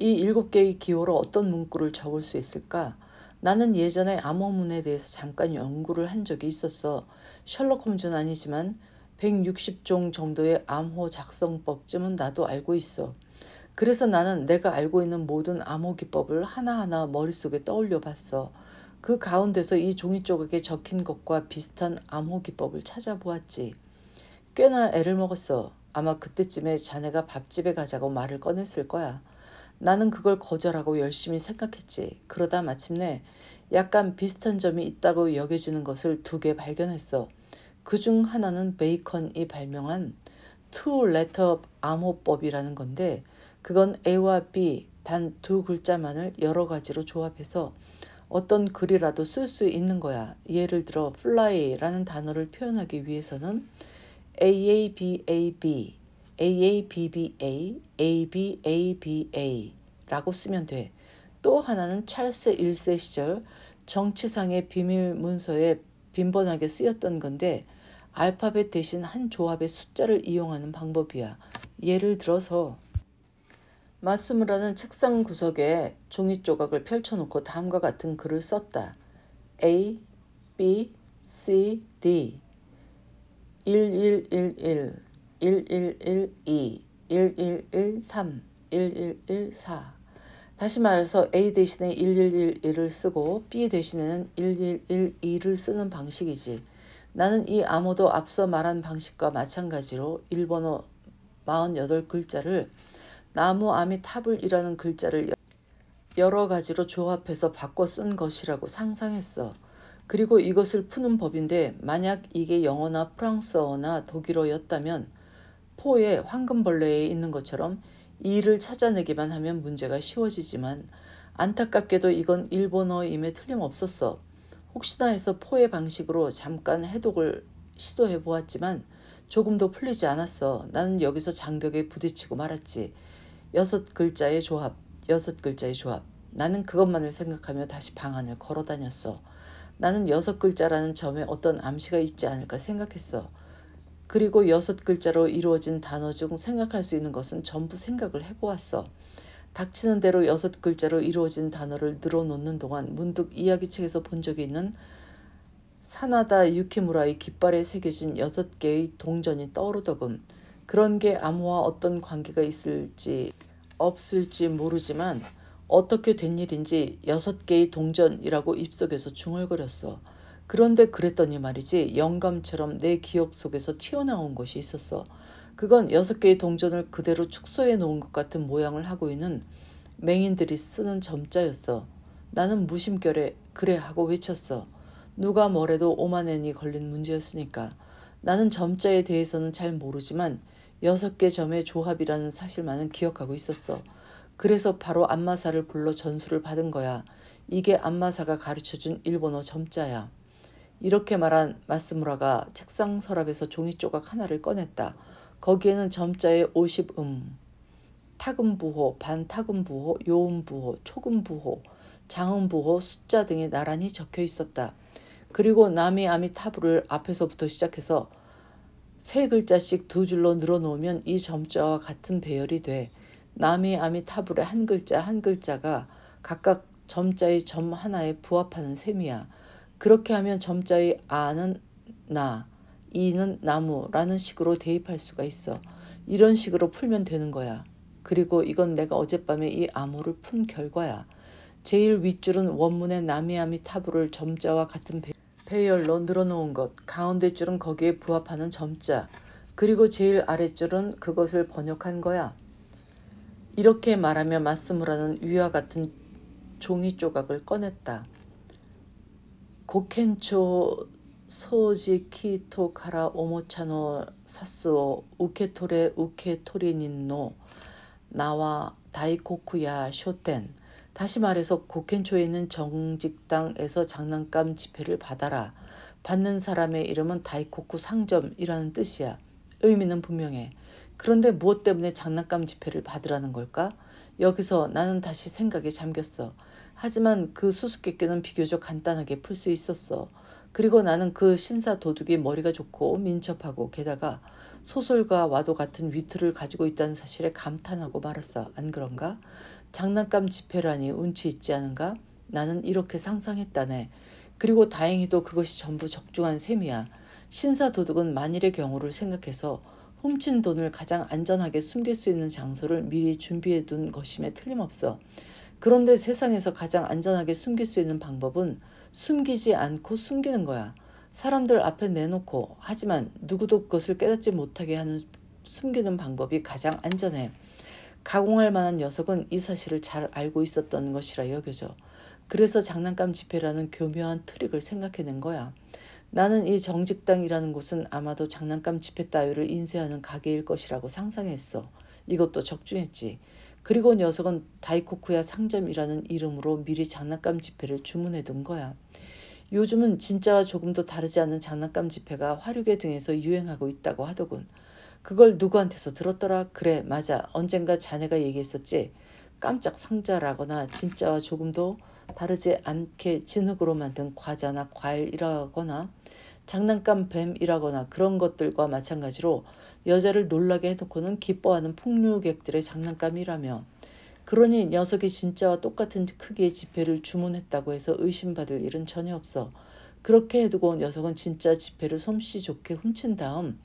이 일곱 개의 기호로 어떤 문구를 적을 수 있을까? 나는 예전에 암호문에 대해서 잠깐 연구를 한 적이 있었어. 셜록 홈즈는 아니지만 160종 정도의 암호 작성법쯤은 나도 알고 있어. 그래서 나는 내가 알고 있는 모든 암호기법을 하나하나 머릿속에 떠올려 봤어. 그 가운데서 이 종이 조각에 적힌 것과 비슷한 암호기법을 찾아보았지. 꽤나 애를 먹었어. 아마 그때쯤에 자네가 밥집에 가자고 말을 꺼냈을 거야. 나는 그걸 거절하고 열심히 생각했지. 그러다 마침내 약간 비슷한 점이 있다고 여겨지는 것을 두 개 발견했어. 그 중 하나는 베이컨이 발명한 투 레터 암호법이라는 건데 그건 A와 B 단 두 글자만을 여러 가지로 조합해서 어떤 글이라도 쓸 수 있는 거야. 예를 들어 fly라는 단어를 표현하기 위해서는 AABAB, AABBA, ABABA 라고 쓰면 돼. 또 하나는 찰스 1세 시절 정치상의 비밀 문서에 빈번하게 쓰였던 건데 알파벳 대신 한 조합의 숫자를 이용하는 방법이야. 예를 들어서 마스무라는 책상 구석에 종이 조각을 펼쳐놓고 다음과 같은 글을 썼다. A, B, C, D 1111, 1112, 1113, 1114 다시 말해서 A 대신에 1111을 쓰고 B 대신에는 1112를 쓰는 방식이지. 나는 이 아무도 앞서 말한 방식과 마찬가지로 일본어 48글자를 나무 아미타불이라는 글자를 여러 가지로 조합해서 바꿔 쓴 것이라고 상상했어. 그리고 이것을 푸는 법인데 만약 이게 영어나 프랑스어나 독일어였다면 포에 황금벌레에 있는 것처럼 이를 찾아내기만 하면 문제가 쉬워지지만 안타깝게도 이건 일본어임에 틀림없었어. 혹시나 해서 포의 방식으로 잠깐 해독을 시도해 보았지만 조금도 풀리지 않았어. 나는 여기서 장벽에 부딪히고 말았지. 여섯 글자의 조합, 여섯 글자의 조합. 나는 그것만을 생각하며 다시 방 안을 걸어 다녔어. 나는 여섯 글자라는 점에 어떤 암시가 있지 않을까 생각했어. 그리고 여섯 글자로 이루어진 단어 중 생각할 수 있는 것은 전부 생각을 해보았어. 닥치는 대로 여섯 글자로 이루어진 단어를 늘어놓는 동안 문득 이야기책에서 본 적이 있는 사나다 유키무라의 깃발에 새겨진 여섯 개의 동전이 떠오르더군. 그런 게 암호와 어떤 관계가 있을지 없을지 모르지만 어떻게 된 일인지 여섯 개의 동전이라고 입속에서 중얼거렸어. 그런데 그랬더니 말이지 영감처럼 내 기억 속에서 튀어나온 것이 있었어. 그건 여섯 개의 동전을 그대로 축소해 놓은 것 같은 모양을 하고 있는 맹인들이 쓰는 점자였어. 나는 무심결에 그래 하고 외쳤어. 누가 뭐래도 오만엔이 걸린 문제였으니까. 나는 점자에 대해서는 잘 모르지만 여섯 개 점의 조합이라는 사실만은 기억하고 있었어. 그래서 바로 안마사를 불러 전수를 받은 거야. 이게 안마사가 가르쳐준 일본어 점자야. 이렇게 말한 마스무라가 책상 서랍에서 종이 조각 하나를 꺼냈다. 거기에는 점자의 50음, 타금부호, 반타금부호, 요음부호, 초금부호, 장음부호, 숫자 등이 나란히 적혀 있었다. 그리고 남이 아미타부를 앞에서부터 시작해서 세 글자씩 두 줄로 늘어놓으면 이 점자와 같은 배열이 돼 남이 아미타불의 한 글자 한 글자가 각각 점자의 점 하나에 부합하는 셈이야. 그렇게 하면 점자의 아는 나, 이는 나무라는 식으로 대입할 수가 있어. 이런 식으로 풀면 되는 거야. 그리고 이건 내가 어젯밤에 이 암호를 푼 결과야. 제일 윗줄은 원문의 나미아미 타부를 점자와 같은 배... 배열로 늘어놓은 것, 가운데 줄은 거기에 부합하는 점자, 그리고 제일 아랫줄은 그것을 번역한 거야. 이렇게 말하며 마스무라는 위와 같은 종이 조각을 꺼냈다. 고켄초 소지 키토 카라 오모차노 사스오 우케토레 우케토리닌노 나와 다이코쿠야 쇼텐 다시 말해서 곡현초에는 정직당에서 장난감 지폐를 받아라. 받는 사람의 이름은 다이코쿠 상점이라는 뜻이야. 의미는 분명해. 그런데 무엇 때문에 장난감 지폐를 받으라는 걸까? 여기서 나는 다시 생각에 잠겼어. 하지만 그 수수께끼는 비교적 간단하게 풀 수 있었어. 그리고 나는 그 신사 도둑이 머리가 좋고 민첩하고 게다가 소설가와도 같은 위트를 가지고 있다는 사실에 감탄하고 말았어. 안 그런가? 장난감 지폐라니 운치 있지 않은가? 나는 이렇게 상상했다네. 그리고 다행히도 그것이 전부 적중한 셈이야. 신사 도둑은 만일의 경우를 생각해서 훔친 돈을 가장 안전하게 숨길 수 있는 장소를 미리 준비해 둔 것임에 틀림없어. 그런데 세상에서 가장 안전하게 숨길 수 있는 방법은 숨기지 않고 숨기는 거야. 사람들 앞에 내놓고 하지만 누구도 그것을 깨닫지 못하게 하는 숨기는 방법이 가장 안전해. 가공할 만한 녀석은 이 사실을 잘 알고 있었던 것이라 여겨져. 그래서 장난감 집회라는 교묘한 트릭을 생각해낸 거야. 나는 이 정직당이라는 곳은 아마도 장난감 집회 따위를 인쇄하는 가게일 것이라고 상상했어. 이것도 적중했지. 그리고 녀석은 다이코쿠야 상점이라는 이름으로 미리 장난감 집회를 주문해둔 거야. 요즘은 진짜와 조금도 다르지 않은 장난감 집회가 화류계 등에서 유행하고 있다고 하더군. 그걸 누구한테서 들었더라? 그래, 맞아. 언젠가 자네가 얘기했었지. 깜짝 상자라거나 진짜와 조금도 다르지 않게 진흙으로 만든 과자나 과일이라거나 장난감 뱀이라거나 그런 것들과 마찬가지로 여자를 놀라게 해놓고는 기뻐하는 폭로객들의 장난감이라며 그러니 녀석이 진짜와 똑같은 크기의 지폐를 주문했다고 해서 의심받을 일은 전혀 없어. 그렇게 해두고 녀석은 진짜 지폐를 솜씨 좋게 훔친 다음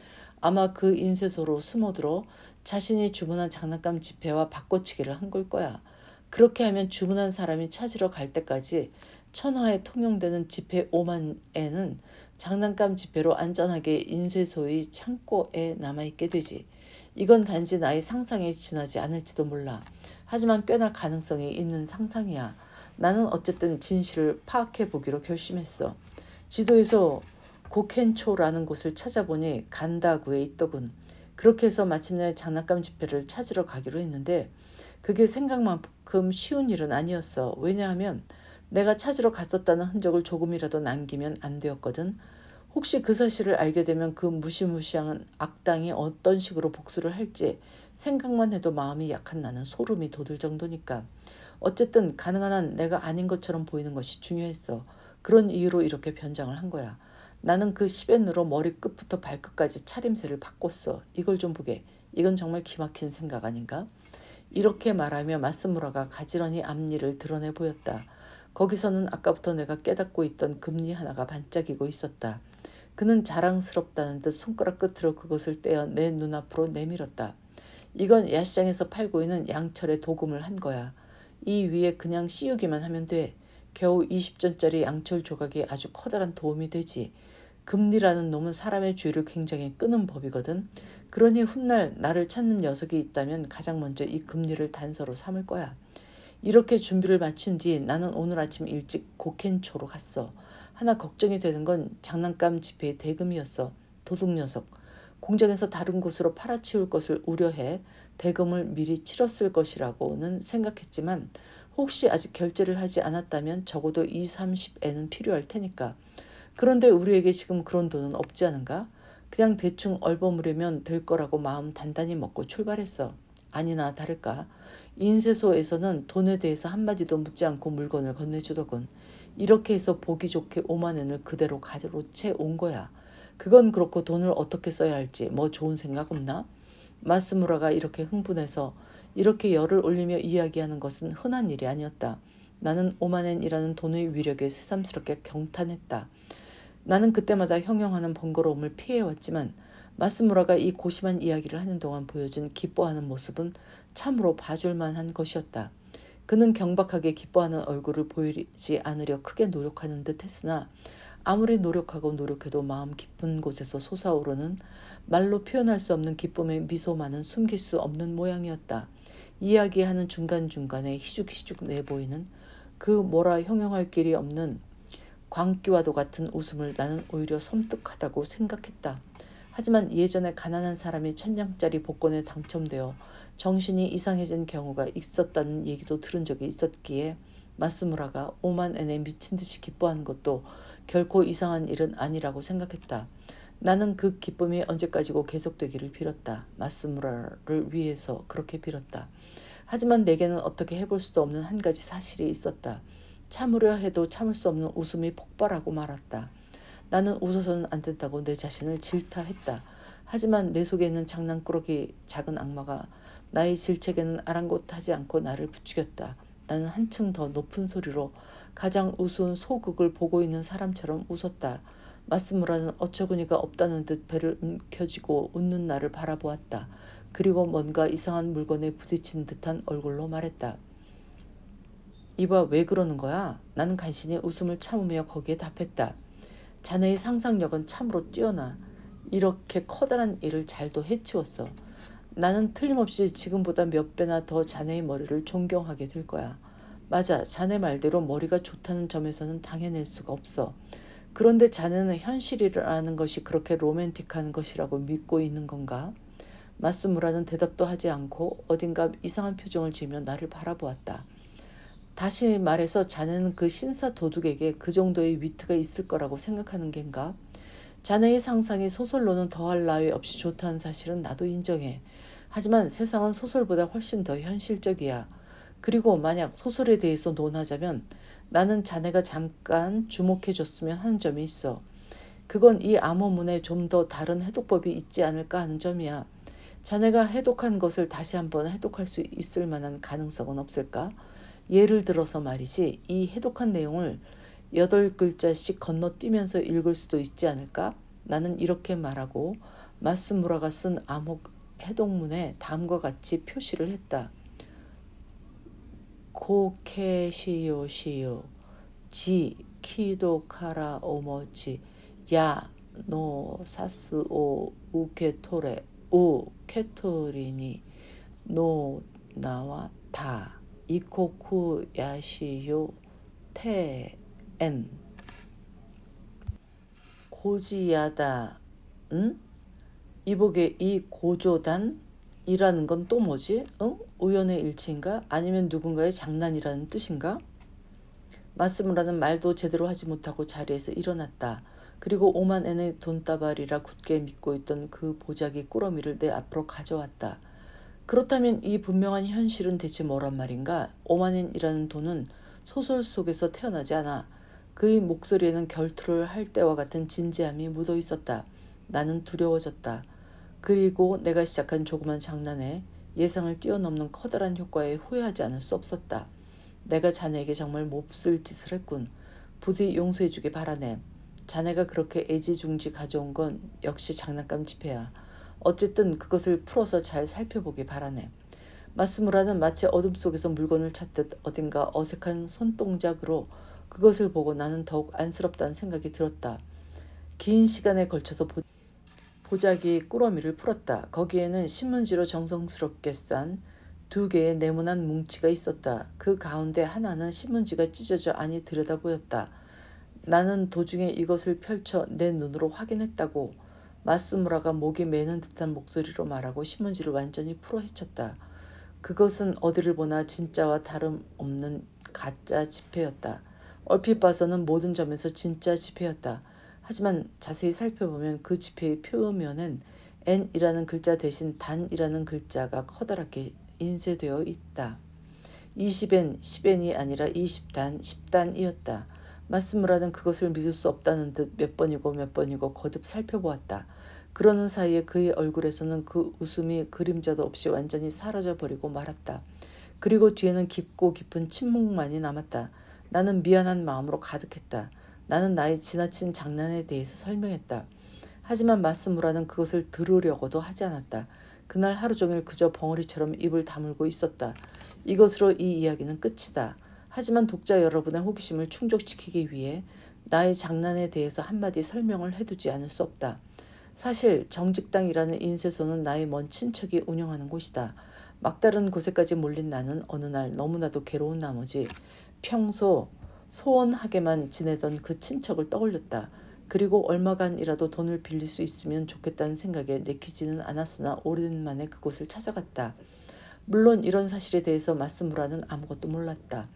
아마 그 인쇄소로 숨어들어 자신이 주문한 장난감 지폐와 바꿔치기를 한 걸 거야. 그렇게 하면 주문한 사람이 찾으러 갈 때까지 천하에 통용되는 지폐 5만에는 장난감 지폐로 안전하게 인쇄소의 창고에 남아있게 되지. 이건 단지 나의 상상에 지나지 않을지도 몰라. 하지만 꽤나 가능성이 있는 상상이야. 나는 어쨌든 진실을 파악해 보기로 결심했어. 지도에서 고켄초라는 곳을 찾아보니 간다구에 있더군. 그렇게 해서 마침내 장난감 집회를 찾으러 가기로 했는데 그게 생각만큼 쉬운 일은 아니었어. 왜냐하면 내가 찾으러 갔었다는 흔적을 조금이라도 남기면 안 되었거든. 혹시 그 사실을 알게 되면 그 무시무시한 악당이 어떤 식으로 복수를 할지 생각만 해도 마음이 약한 나는 소름이 돋을 정도니까. 어쨌든 가능한 한 내가 아닌 것처럼 보이는 것이 중요했어. 그런 이유로 이렇게 변장을 한 거야. 나는 그시0으로 머리끝부터 발끝까지 차림새를 바꿨어. 이걸 좀 보게. 이건 정말 기막힌 생각 아닌가? 이렇게 말하며 마스무라가 가지런히 앞니를 드러내 보였다. 거기서는 아까부터 내가 깨닫고 있던 금리 하나가 반짝이고 있었다. 그는 자랑스럽다는 듯 손가락 끝으로 그것을 떼어 내 눈앞으로 내밀었다. 이건 야시장에서 팔고 있는 양철의 도금을 한 거야. 이 위에 그냥 씌우기만 하면 돼. 겨우 20전짜리 양철 조각이 아주 커다란 도움이 되지. 금리라는 놈은 사람의 주의를 굉장히 끄는 법이거든. 그러니 훗날 나를 찾는 녀석이 있다면 가장 먼저 이 금리를 단서로 삼을 거야. 이렇게 준비를 마친 뒤 나는 오늘 아침 일찍 고켄초로 갔어. 하나 걱정이 되는 건 장난감 지폐의 대금이었어. 도둑 녀석. 공장에서 다른 곳으로 팔아치울 것을 우려해 대금을 미리 치렀을 것이라고는 생각했지만 혹시 아직 결제를 하지 않았다면 적어도 2, 3 0에는 필요할 테니까 그런데 우리에게 지금 그런 돈은 없지 않은가? 그냥 대충 얼버무리면 될 거라고 마음 단단히 먹고 출발했어. 아니나 다를까. 인쇄소에서는 돈에 대해서 한마디도 묻지 않고 물건을 건네주더군. 이렇게 해서 보기 좋게 5만 원을 그대로 가로 채온 거야. 그건 그렇고 돈을 어떻게 써야 할지 뭐 좋은 생각 없나? 마스무라가 이렇게 흥분해서 이렇게 열을 올리며 이야기하는 것은 흔한 일이 아니었다. 나는 오만엔이라는 돈의 위력에 새삼스럽게 경탄했다. 나는 그때마다 형용하는 번거로움을 피해왔지만 마스무라가 이 고심한 이야기를 하는 동안 보여준 기뻐하는 모습은 참으로 봐줄만한 것이었다. 그는 경박하게 기뻐하는 얼굴을 보이지 않으려 크게 노력하는 듯 했으나 아무리 노력하고 노력해도 마음 깊은 곳에서 솟아오르는 말로 표현할 수 없는 기쁨의 미소만은 숨길 수 없는 모양이었다. 이야기하는 중간중간에 희죽희죽 내보이는 그 뭐라 형용할 길이 없는 광기와도 같은 웃음을 나는 오히려 섬뜩하다고 생각했다. 하지만 예전에 가난한 사람이 천냥짜리 복권에 당첨되어 정신이 이상해진 경우가 있었다는 얘기도 들은 적이 있었기에 마스무라가 오만 엔에 미친 듯이 기뻐한 것도 결코 이상한 일은 아니라고 생각했다. 나는 그 기쁨이 언제까지고 계속되기를 빌었다. 마스무라를 위해서 그렇게 빌었다. 하지만 내게는 어떻게 해볼 수도 없는 한 가지 사실이 있었다. 참으려 해도 참을 수 없는 웃음이 폭발하고 말았다. 나는 웃어서는 안 된다고 내 자신을 질타했다. 하지만 내 속에 있는 장난꾸러기 작은 악마가 나의 질책에는 아랑곳하지 않고 나를 부추겼다. 나는 한층 더 높은 소리로 가장 우스운 소극을 보고 있는 사람처럼 웃었다. 마스무라는 어처구니가 없다는 듯 배를 움켜쥐고 웃는 나를 바라보았다. 그리고 뭔가 이상한 물건에 부딪힌 듯한 얼굴로 말했다. 이봐 왜 그러는 거야? 나는 간신히 웃음을 참으며 거기에 답했다. 자네의 상상력은 참으로 뛰어나. 이렇게 커다란 일을 잘도 해치웠어. 나는 틀림없이 지금보다 몇 배나 더 자네의 머리를 존경하게 될 거야. 맞아, 자네 말대로 머리가 좋다는 점에서는 당해낼 수가 없어. 그런데 자네는 현실이라는 것이 그렇게 로맨틱한 것이라고 믿고 있는 건가? 맞소무라는 대답도 하지 않고 어딘가 이상한 표정을 지으며 나를 바라보았다. 다시 말해서 자네는 그 신사 도둑에게 그 정도의 위트가 있을 거라고 생각하는 겐가? 자네의 상상이 소설로는 더할 나위 없이 좋다는 사실은 나도 인정해. 하지만 세상은 소설보다 훨씬 더 현실적이야. 그리고 만약 소설에 대해서 논하자면 나는 자네가 잠깐 주목해줬으면 하는 점이 있어. 그건 이 암호문에 좀 더 다른 해독법이 있지 않을까 하는 점이야. 자네가 해독한 것을 다시 한번 해독할 수 있을 만한 가능성은 없을까? 예를 들어서 말이지 이 해독한 내용을 여덟 글자씩 건너뛰면서 읽을 수도 있지 않을까? 나는 이렇게 말하고 마스무라가 쓴 암흑 해독문에 다음과 같이 표시를 했다. 고케시요시요 지 키도카라 오모치 야노 사스오 우케토레 오캐터린이노 나와 다 이코쿠 야시요 테엔 고지야다 응? 이복의 이 고조단 이라는 건 또 뭐지? 응? 우연의 일치인가? 아니면 누군가의 장난이라는 뜻인가? 마스무라는 말도 제대로 하지 못하고 자리에서 일어났다. 그리고 오만 엔의 돈다발이라 굳게 믿고 있던 그 보자기 꾸러미를 내 앞으로 가져왔다. 그렇다면 이 분명한 현실은 대체 뭐란 말인가? 오만 엔이라는 돈은 소설 속에서 태어나지 않아. 그의 목소리에는 결투를 할 때와 같은 진지함이 묻어 있었다. 나는 두려워졌다. 그리고 내가 시작한 조그만 장난에 예상을 뛰어넘는 커다란 효과에 후회하지 않을 수 없었다. 내가 자네에게 정말 몹쓸 짓을 했군. 부디 용서해주길 바라네. 자네가 그렇게 애지중지 가져온 건 역시 장난감 집회야. 어쨌든 그것을 풀어서 잘 살펴보기 바라네. 마스무라는 마치 어둠 속에서 물건을 찾듯 어딘가 어색한 손동작으로 그것을 보고 나는 더욱 안쓰럽다는 생각이 들었다. 긴 시간에 걸쳐서 보, 보자기 꾸러미를 풀었다. 거기에는 신문지로 정성스럽게 싼 두 개의 네모난 뭉치가 있었다. 그 가운데 하나는 신문지가 찢어져 아니 들여다 보였다. 나는 도중에 이것을 펼쳐 내 눈으로 확인했다고 마스무라가 목이 메는 듯한 목소리로 말하고 신문지를 완전히 풀어 헤쳤다. 그것은 어디를 보나 진짜와 다름없는 가짜 지폐였다. 얼핏 봐서는 모든 점에서 진짜 지폐였다. 하지만 자세히 살펴보면 그 지폐의 표면엔 N이라는 글자 대신 단이라는 글자가 커다랗게 인쇄되어 있다. 20엔, 10엔이 아니라 20단, 10단이었다. 말씀으로는 그것을 믿을 수 없다는 듯 몇 번이고 몇 번이고 거듭 살펴보았다. 그러는 사이에 그의 얼굴에서는 그 웃음이 그림자도 없이 완전히 사라져 버리고 말았다. 그리고 뒤에는 깊고 깊은 침묵만이 남았다. 나는 미안한 마음으로 가득했다. 나는 나의 지나친 장난에 대해서 설명했다. 하지만 마스무라는 그것을 들으려고도 하지 않았다. 그날 하루 종일 그저 벙어리처럼 입을 다물고 있었다. 이것으로 이 이야기는 끝이다. 하지만 독자 여러분의 호기심을 충족시키기 위해 나의 장난에 대해서 한마디 설명을 해두지 않을 수 없다. 사실 정직당이라는 인쇄소는 나의 먼 친척이 운영하는 곳이다. 막다른 곳에까지 몰린 나는 어느 날 너무나도 괴로운 나머지 평소 소원하게만 지내던 그 친척을 떠올렸다. 그리고 얼마간이라도 돈을 빌릴 수 있으면 좋겠다는 생각에 내키지는 않았으나 오랜만에 그곳을 찾아갔다. 물론 이런 사실에 대해서 말씀으라는 아무것도 몰랐다.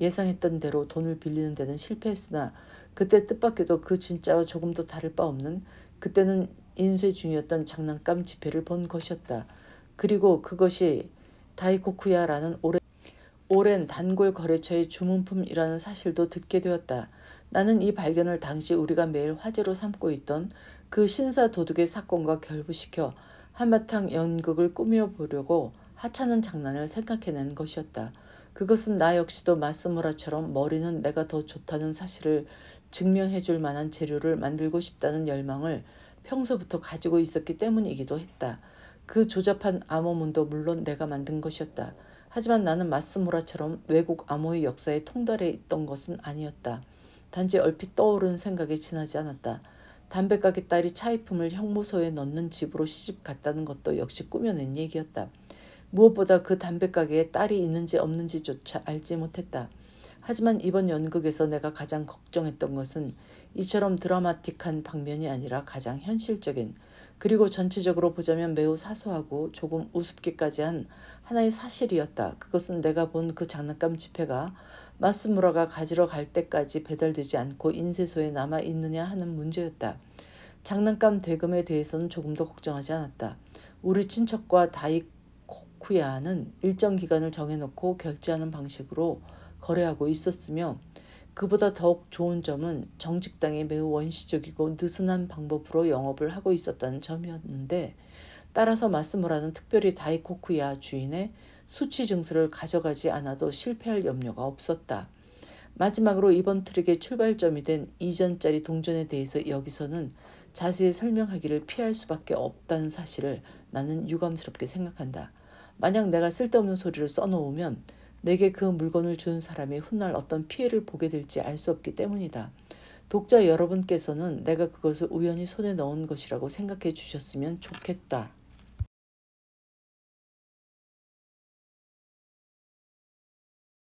예상했던 대로 돈을 빌리는 데는 실패했으나 그때 뜻밖에도 그 진짜와 조금 도 다를 바 없는 그때는 인쇄 중이었던 장난감 지폐를 본 것이었다. 그리고 그것이 다이코쿠야라는 오랜, 오랜 단골 거래처의 주문품이라는 사실도 듣게 되었다. 나는 이 발견을 당시 우리가 매일 화제로 삼고 있던 그 신사 도둑의 사건과 결부시켜 한바탕 연극을 꾸며 보려고 하찮은 장난을 생각해낸 것이었다. 그것은 나 역시도 마스무라처럼 머리는 내가 더 좋다는 사실을 증명해 줄 만한 재료를 만들고 싶다는 열망을 평소부터 가지고 있었기 때문이기도 했다. 그 조잡한 암호문도 물론 내가 만든 것이었다. 하지만 나는 마스무라처럼 외국 암호의 역사에 통달해 있던 것은 아니었다. 단지 얼핏 떠오른 생각에 지나지 않았다. 담배가게 딸이 차이품을 형무소에 넣는 집으로 시집 갔다는 것도 역시 꾸며낸 얘기였다. 무엇보다 그 담배가게에 딸이 있는지 없는지조차 알지 못했다. 하지만 이번 연극에서 내가 가장 걱정했던 것은 이처럼 드라마틱한 방면이 아니라 가장 현실적인 그리고 전체적으로 보자면 매우 사소하고 조금 우습기까지 한 하나의 사실이었다. 그것은 내가 본 그 장난감 지폐가 마스무라가 가지러 갈 때까지 배달되지 않고 인쇄소에 남아 있느냐 하는 문제였다. 장난감 대금에 대해서는 조금 더 걱정하지 않았다. 우리 친척과 다익 쿠야는 일정 기간을 정해놓고 결제하는 방식으로 거래하고 있었으며 그보다 더욱 좋은 점은 정직당이 매우 원시적이고 느슨한 방법으로 영업을 하고 있었다는 점이었는데 따라서 마스무라는 특별히 다이코쿠야 주인의 수취증서를 가져가지 않아도 실패할 염려가 없었다. 마지막으로 이번 트릭의 출발점이 된이전짜리 동전에 대해서 여기서는 자세히 설명하기를 피할 수밖에 없다는 사실을 나는 유감스럽게 생각한다. 만약 내가 쓸데없는 소리를 써놓으면 내게 그 물건을 준 사람이 훗날 어떤 피해를 보게 될지 알 수 없기 때문이다. 독자 여러분께서는 내가 그것을 우연히 손에 넣은 것이라고 생각해 주셨으면 좋겠다.